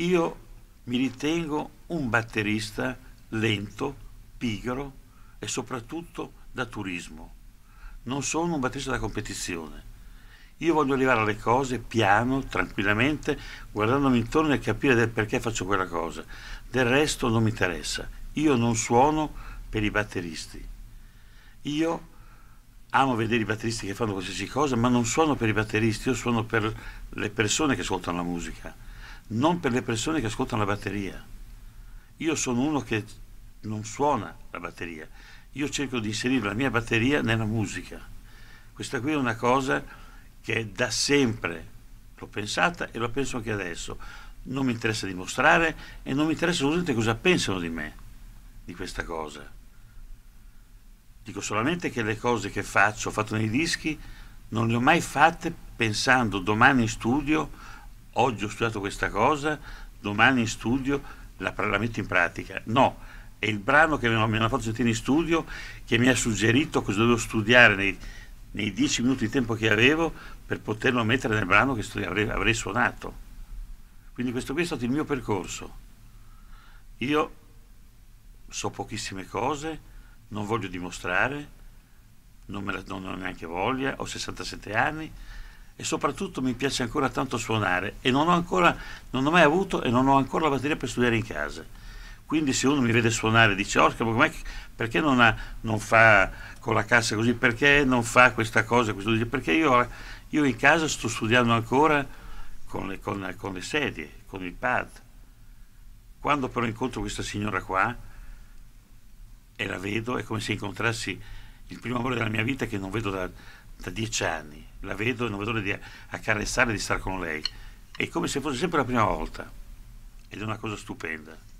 Io mi ritengo un batterista lento, pigro e soprattutto da turismo. Non sono un batterista da competizione. Io voglio arrivare alle cose piano, tranquillamente, guardandomi intorno e capire del perché faccio quella cosa. Del resto non mi interessa. Io non suono per i batteristi. Io amo vedere i batteristi che fanno qualsiasi cosa, ma non suono per i batteristi, io suono per le persone che ascoltano la musica non per le persone che ascoltano la batteria. Io sono uno che non suona la batteria, io cerco di inserire la mia batteria nella musica. Questa qui è una cosa che da sempre l'ho pensata e la penso anche adesso. Non mi interessa dimostrare e non mi interessa assolutamente cosa pensano di me, di questa cosa. Dico solamente che le cose che faccio, ho fatto nei dischi, non le ho mai fatte pensando domani in studio oggi ho studiato questa cosa, domani in studio la, la metto in pratica. No, è il brano che mi hanno fatto sentire in studio che mi ha suggerito cosa dovevo studiare nei, nei dieci minuti di tempo che avevo per poterlo mettere nel brano che avrei, avrei suonato. Quindi questo qui è stato il mio percorso. Io so pochissime cose, non voglio dimostrare, non, me la, non ho neanche voglia, ho 67 anni, e soprattutto mi piace ancora tanto suonare e non ho, ancora, non ho mai avuto e non ho ancora la batteria per studiare in casa. Quindi se uno mi vede suonare dice, orca, ma perché non, ha, non, fa con la cassa così? Perché non fa questa cosa? Questo? Perché io, io, in casa sto studiando ancora con le, con, con le sedie, con il pad. Quando però incontro questa signora qua e la vedo è come se incontrassi il primo amore della mia vita che non vedo da, da dieci anni, la vedo e non vedo l'ora di accarezzare e di stare con lei. È come se fosse sempre la prima volta ed è una cosa stupenda.